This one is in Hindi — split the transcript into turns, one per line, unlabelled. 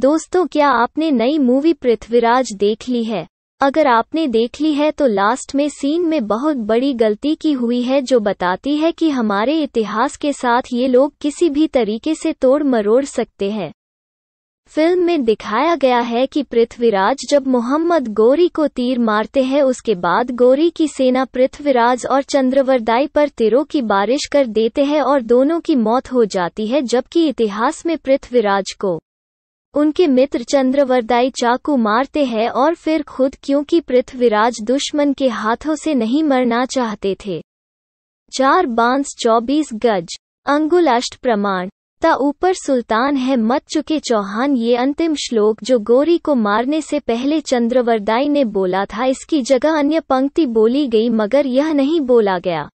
दोस्तों क्या आपने नई मूवी पृथ्वीराज
देख ली है अगर आपने देख ली है तो लास्ट में सीन में बहुत बड़ी गलती की हुई है जो बताती है कि हमारे इतिहास के साथ ये लोग किसी भी तरीके से तोड़ मरोड़ सकते हैं फिल्म में दिखाया गया है कि पृथ्वीराज जब मोहम्मद गोरी को तीर मारते हैं उसके बाद गोरी की सेना पृथ्वीराज और चंद्रवरदाई पर तिरों की बारिश कर देते हैं और दोनों की मौत हो जाती है जबकि इतिहास में पृथ्वीराज को उनके मित्र चंद्रवरदाई चाकू मारते हैं और फिर खुद क्योंकि पृथ्वीराज दुश्मन के हाथों से नहीं मरना चाहते थे चार बांस चौबीस गज अष्ट प्रमाण ता ऊपर सुल्तान है मत चुके चौहान ये अंतिम श्लोक जो गोरी को मारने से पहले
चंद्रवरदाई ने बोला था इसकी जगह अन्य पंक्ति बोली गई मगर यह नहीं बोला गया